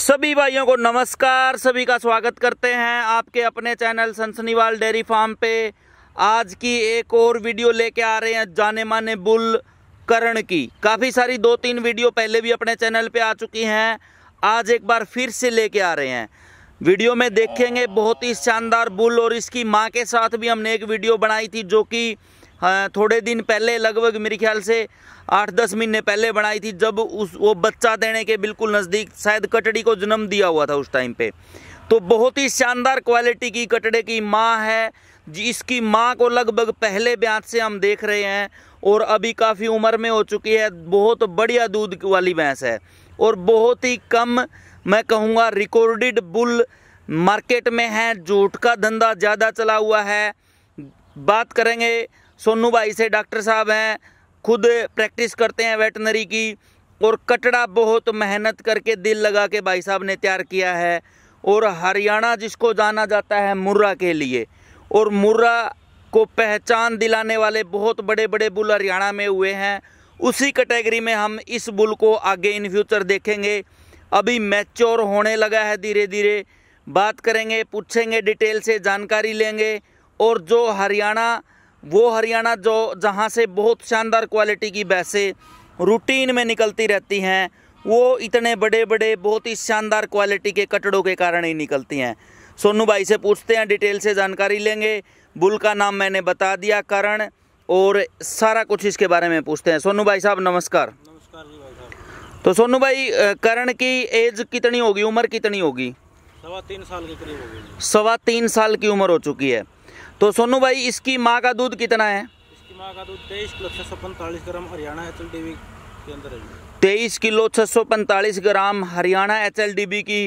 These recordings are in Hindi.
सभी भाइयों को नमस्कार सभी का स्वागत करते हैं आपके अपने चैनल सनसनीवाल डेयरी फार्म पे आज की एक और वीडियो लेके आ रहे हैं जाने माने बुल करण की काफ़ी सारी दो तीन वीडियो पहले भी अपने चैनल पे आ चुकी हैं आज एक बार फिर से लेके आ रहे हैं वीडियो में देखेंगे बहुत ही शानदार बुल और इसकी माँ के साथ भी हमने एक वीडियो बनाई थी जो कि हाँ, थोड़े दिन पहले लगभग मेरे ख्याल से आठ दस महीने पहले बनाई थी जब उस वो बच्चा देने के बिल्कुल नज़दीक शायद कटड़ी को जन्म दिया हुआ था उस टाइम पे तो बहुत ही शानदार क्वालिटी की कटड़े की माँ है जिसकी माँ को लगभग पहले ब्याज से हम देख रहे हैं और अभी काफ़ी उम्र में हो चुकी है बहुत बढ़िया दूध वाली भैंस है और बहुत ही कम मैं कहूँगा रिकॉर्डेड बुल मार्केट में है जूठ का धंधा ज़्यादा चला हुआ है बात करेंगे सोनू भाई से डॉक्टर साहब हैं खुद प्रैक्टिस करते हैं वेटनरी की और कटड़ा बहुत मेहनत करके दिल लगा के भाई साहब ने तैयार किया है और हरियाणा जिसको जाना जाता है मुर्रा के लिए और मुर्रा को पहचान दिलाने वाले बहुत बड़े बड़े बुल हरियाणा में हुए हैं उसी कैटेगरी में हम इस बुल को आगे इन फ्यूचर देखेंगे अभी मैच्योर होने लगा है धीरे धीरे बात करेंगे पूछेंगे डिटेल से जानकारी लेंगे और जो हरियाणा वो हरियाणा जो जहाँ से बहुत शानदार क्वालिटी की बैसे रूटीन में निकलती रहती हैं वो इतने बड़े बड़े बहुत ही शानदार क्वालिटी के कटड़ों के कारण ही निकलती हैं सोनू भाई से पूछते हैं डिटेल से जानकारी लेंगे बुल का नाम मैंने बता दिया कारण और सारा कुछ इसके बारे में पूछते हैं सोनू भाई साहब नमस्कार नमस्कार जी भाई साहब तो सोनू भाई करण की एज कितनी होगी उम्र कितनी होगी सवा तीन साल की करीब होगी सवा तीन साल की उम्र हो चुकी है तो सोनू भाई इसकी माँ का दूध कितना है इसकी माँ का दूध तेईस किलो छः सौ पैंतालीस gram Haryana H L D के अंदर है तेईस किलो छः सौ पैंतालीस gram Haryana H L D की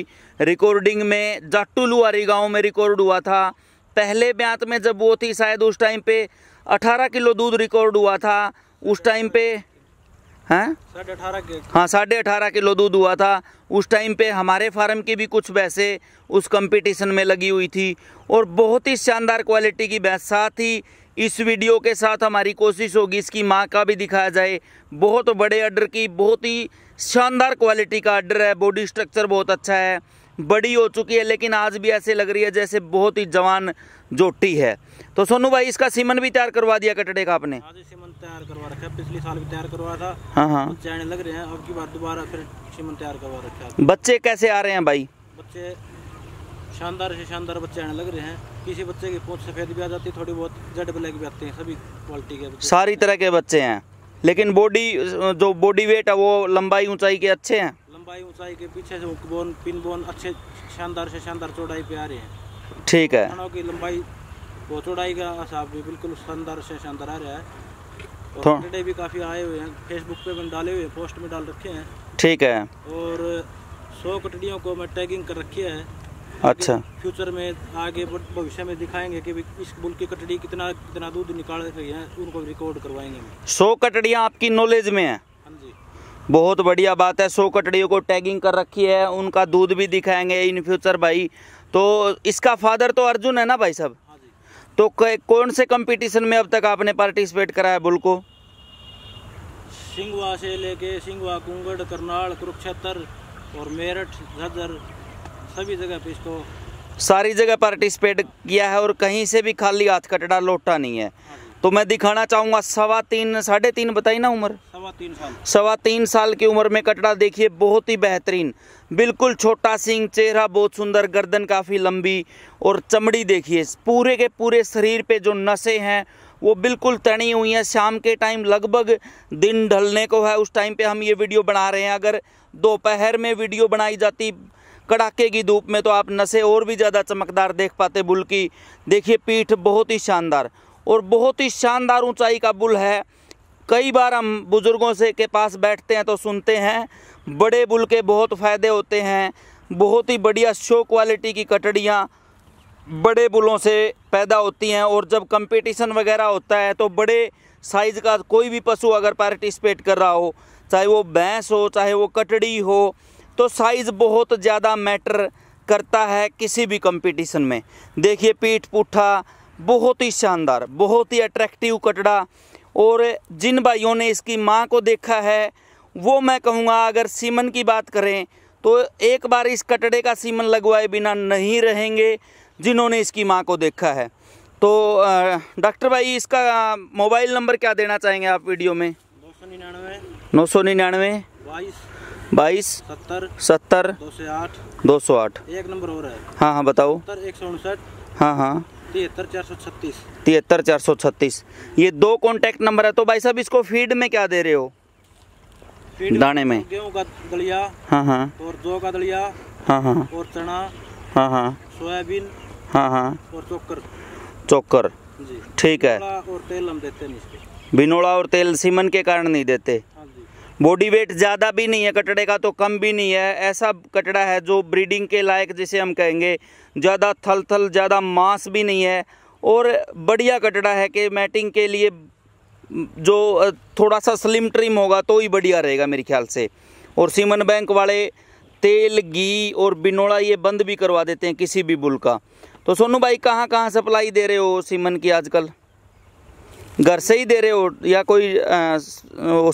रिकॉर्डिंग में लुआरी गाँव में रिकॉर्ड हुआ था पहले ब्यात में जब वो थी शायद उस टाइम पे अठारह किलो दूध रिकॉर्ड हुआ था उस टाइम पे हैं हाँ साढ़े अठारह किलो दूध हुआ था उस टाइम पे हमारे फार्म की भी कुछ भैंसें उस कंपटीशन में लगी हुई थी और बहुत ही शानदार क्वालिटी की भैंस साथ ही इस वीडियो के साथ हमारी कोशिश होगी इसकी माँ का भी दिखाया जाए बहुत बड़े अर्डर की बहुत ही शानदार क्वालिटी का अर्डर है बॉडी स्ट्रक्चर बहुत अच्छा है बड़ी हो चुकी है लेकिन आज भी ऐसे लग रही है जैसे बहुत ही जवान जोटी है तो सोनू भाई इसका सीमन भी तैयार करवा दिया कटड़े का आपने हाँ तैयार करवा रखा है पिछले साल भी तैयार करवाया था हाँ हाँ चैन लग रहे हैं अब की बार दोबारा फिर सीमन तैयार करवा रखा है बच्चे कैसे आ रहे हैं भाई बच्चे शानदार से शानदार बच्चे आने लग रहे हैं किसी बच्चे की पोच सफ़ेद भी आ जाती है थोड़ी बहुत जेड ब्लैक भी आते हैं सभी क्वालिटी के सारी तरह के बच्चे हैं लेकिन बॉडी जो बॉडी वेट है वो लंबाई ऊंचाई के अच्छे हैं लंबाई ऊंचाई के पीछे से बोन पिन बोन अच्छे शानदार से शानदार चौड़ाई पे आ रहे हैं ठीक है की लंबाई वो चौड़ाई का हिसाब भी बिल्कुल शानदार से शानदार आ रहा है कैंडिडेट तो- भी काफ़ी आए हुए हैं फेसबुक पे डाले हुए पोस्ट में डाल रखे हैं ठीक है और सौ कटड़ियों को मैं टैगिंग कर रखी है अच्छा फ्यूचर में आगे भविष्य में दिखाएंगे कि इस बुल की कटड़ी कितना कितना दूध निकाल रही है उनको रिकॉर्ड करवाएंगे सौ कटड़ियाँ आपकी नॉलेज में है हाँ बहुत बढ़िया बात है सौ कटड़ियों को टैगिंग कर रखी है उनका दूध भी दिखाएंगे इन फ्यूचर भाई तो इसका फादर तो अर्जुन है ना भाई साहब तो कौन से कंपटीशन में अब तक आपने पार्टिसिपेट करा है बुल को सिंगवा से लेके सिंगवा कुंगड़ करनाल कुरुक्षेत्र और मेरठ झज्जर सभी जगह पे इसको सारी जगह पार्टिसिपेट किया है और कहीं से भी खाली हाथ कटड़ा लौटा नहीं है हाँ। तो मैं दिखाना चाहूँगा सवा तीन साढ़े तीन बताई ना उम्र सवा तीन साल सवा तीन साल की उम्र में कटड़ा देखिए बहुत ही बेहतरीन बिल्कुल छोटा सिंह चेहरा बहुत सुंदर गर्दन काफ़ी लंबी और चमड़ी देखिए पूरे के पूरे शरीर पे जो नशे हैं वो बिल्कुल तनी हुई हैं शाम के टाइम लगभग दिन ढलने को है उस टाइम पे हम ये वीडियो बना रहे हैं अगर दोपहर में वीडियो बनाई जाती कड़ाके की धूप में तो आप नशे और भी ज़्यादा चमकदार देख पाते बुल की देखिए पीठ बहुत ही शानदार और बहुत ही शानदार ऊंचाई का बुल है कई बार हम बुज़ुर्गों से के पास बैठते हैं तो सुनते हैं बड़े बुल के बहुत फ़ायदे होते हैं बहुत ही बढ़िया शो क्वालिटी की कटड़ियाँ बड़े बुलों से पैदा होती हैं और जब कंपटीशन वगैरह होता है तो बड़े साइज़ का कोई भी पशु अगर पार्टिसिपेट कर रहा हो चाहे वो भैंस हो चाहे वो कटड़ी हो तो साइज़ बहुत ज़्यादा मैटर करता है किसी भी कंपटीशन में देखिए पीठ पुठा बहुत ही शानदार बहुत ही अट्रैक्टिव कटड़ा और जिन भाइयों ने इसकी माँ को देखा है वो मैं कहूँगा अगर सीमन की बात करें तो एक बार इस कटड़े का सीमन लगवाए बिना नहीं रहेंगे जिन्होंने इसकी माँ को देखा है तो डॉक्टर भाई इसका मोबाइल नंबर क्या देना चाहेंगे आप वीडियो में नौ सौ निन्यानवे बाईस सत्तर सत्तर दो सौ आठ दो सौ आठ एक नंबर रहा है हाँ हाँ बताओ एक सौ उनसठ हाँ हाँ तिहत्तर चार सौ छत्तीस ये दो कॉन्टेक्ट नंबर है तो भाई साहब इसको फीड में क्या दे रहे हो दाने में गेहूँ का दलिया हाँ हाँ और जो का दलिया हाँ हाँ और चना हाँ हाँ सोयाबीन हाँ हाँ और चोकर चोकर ठीक है और तेल हम देते नहीं बिनोड़ा और तेल सीमन के कारण नहीं देते बॉडी वेट ज़्यादा भी नहीं है कटड़े का तो कम भी नहीं है ऐसा कटड़ा है जो ब्रीडिंग के लायक जिसे हम कहेंगे ज़्यादा थल थल ज़्यादा मांस भी नहीं है और बढ़िया कटड़ा है कि मैटिंग के लिए जो थोड़ा सा स्लिम ट्रिम होगा तो ही बढ़िया रहेगा मेरे ख्याल से और सीमन बैंक वाले तेल घी और बिनोड़ा ये बंद भी करवा देते हैं किसी भी बुल का तो सोनू भाई कहाँ कहाँ सप्लाई दे रहे हो सीमन की आजकल घर से ही दे रहे हो या कोई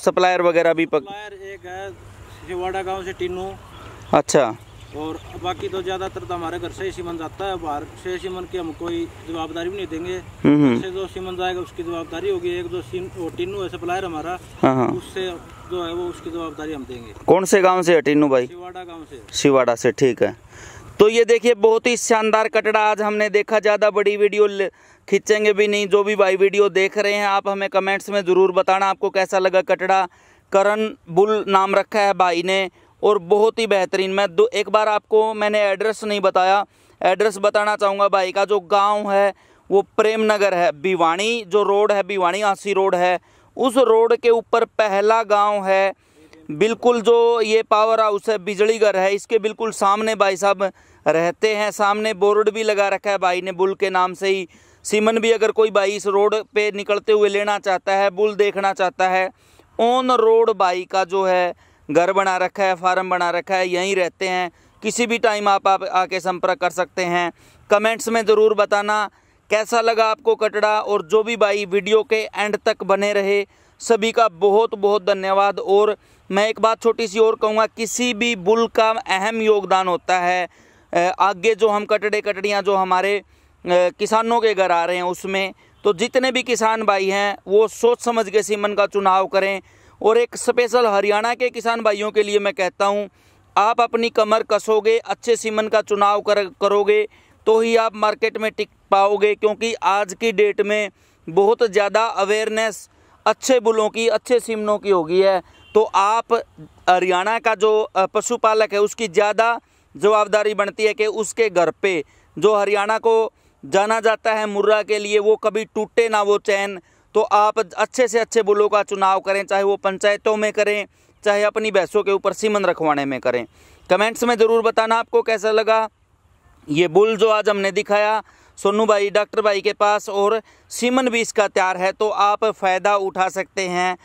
सप्लायर वगैरह भी पक... एक है गांव से टीनू अच्छा और बाकी तो ज्यादातर तो हमारे घर से ही सीमन जाता है बाहर से सीमन की हम कोई जवाबदारी भी नहीं देंगे हम्म, हम्म। से जो सीमन जाएगा उसकी जवाबदारी होगी एक दो टीनू है सप्लायर हमारा हाँ, हाँ। उससे जो है वो उसकी जवाबदारी हम देंगे कौन से गाँव से है टीनू भाई शिवाड़ा गाँव से शिवाड़ा से ठीक है तो ये देखिए बहुत ही शानदार कटड़ा आज हमने देखा ज़्यादा बड़ी वीडियो खींचेंगे भी नहीं जो भी भाई वीडियो देख रहे हैं आप हमें कमेंट्स में ज़रूर बताना आपको कैसा लगा कटड़ा करण बुल नाम रखा है भाई ने और बहुत ही बेहतरीन मैं दो एक बार आपको मैंने एड्रेस नहीं बताया एड्रेस बताना चाहूँगा भाई का जो गाँव है वो प्रेम नगर है भिवाणी जो रोड है भिवाणी आसी रोड है उस रोड के ऊपर पहला गाँव है बिल्कुल जो ये पावर हाउस है बिजली घर है इसके बिल्कुल सामने भाई साहब रहते हैं सामने बोर्ड भी लगा रखा है भाई ने बुल के नाम से ही सीमन भी अगर कोई भाई इस रोड पे निकलते हुए लेना चाहता है बुल देखना चाहता है ऑन रोड बाई का जो है घर बना रखा है फार्म बना रखा है यहीं रहते हैं किसी भी टाइम आप आप आके संपर्क कर सकते हैं कमेंट्स में ज़रूर बताना कैसा लगा आपको कटड़ा और जो भी भाई वीडियो के एंड तक बने रहे सभी का बहुत बहुत धन्यवाद और मैं एक बात छोटी सी और कहूँगा किसी भी बुल का अहम योगदान होता है आगे जो हम कटड़े कटड़ियाँ जो हमारे किसानों के घर आ रहे हैं उसमें तो जितने भी किसान भाई हैं वो सोच समझ के सीमन का चुनाव करें और एक स्पेशल हरियाणा के किसान भाइयों के लिए मैं कहता हूँ आप अपनी कमर कसोगे अच्छे सीमन का चुनाव कर करोगे तो ही आप मार्केट में टिक पाओगे क्योंकि आज की डेट में बहुत ज़्यादा अवेयरनेस अच्छे बुलों की अच्छे सीमनों की होगी है तो आप हरियाणा का जो पशुपालक है उसकी ज़्यादा जवाबदारी बनती है कि उसके घर पे जो हरियाणा को जाना जाता है मुर्रा के लिए वो कभी टूटे ना वो चैन तो आप अच्छे से अच्छे बुलों का चुनाव करें चाहे वो पंचायतों में करें चाहे अपनी भैंसों के ऊपर सीमन रखवाने में करें कमेंट्स में ज़रूर बताना आपको कैसा लगा ये बुल जो आज हमने दिखाया सोनू भाई डॉक्टर भाई के पास और सीमन भी इसका तैयार है तो आप फ़ायदा उठा सकते हैं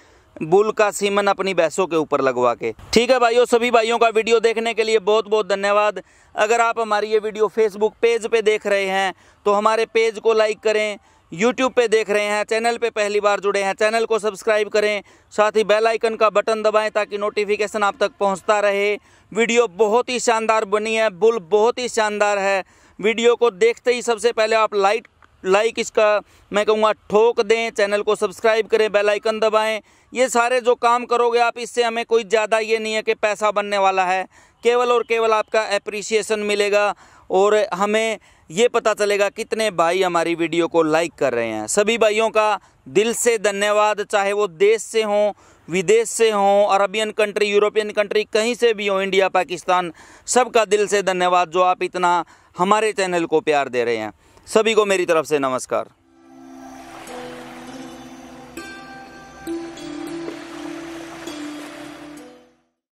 बुल का सीमन अपनी भैंसों के ऊपर लगवा के ठीक है भाइयों सभी भाइयों का वीडियो देखने के लिए बहुत बहुत धन्यवाद अगर आप हमारी ये वीडियो फेसबुक पेज पे देख रहे हैं तो हमारे पेज को लाइक करें यूट्यूब पे देख रहे हैं चैनल पे पहली बार जुड़े हैं चैनल को सब्सक्राइब करें साथ ही बेल आइकन का बटन दबाएं ताकि नोटिफिकेशन आप तक पहुंचता रहे वीडियो बहुत ही शानदार बनी है बुल बहुत ही शानदार है वीडियो को देखते ही सबसे पहले आप लाइक लाइक इसका मैं कहूँगा ठोक दें चैनल को सब्सक्राइब करें बेल आइकन दबाएं ये सारे जो काम करोगे आप इससे हमें कोई ज़्यादा ये नहीं है कि पैसा बनने वाला है केवल और केवल आपका अप्रिसिएशन मिलेगा और हमें ये पता चलेगा कितने भाई हमारी वीडियो को लाइक कर रहे हैं सभी भाइयों का दिल से धन्यवाद चाहे वो देश से हों विदेश से हों अरबियन कंट्री यूरोपियन कंट्री कहीं से भी हों इंडिया पाकिस्तान सबका दिल से धन्यवाद जो आप इतना हमारे चैनल को प्यार दे रहे हैं सभी को मेरी तरफ से नमस्कार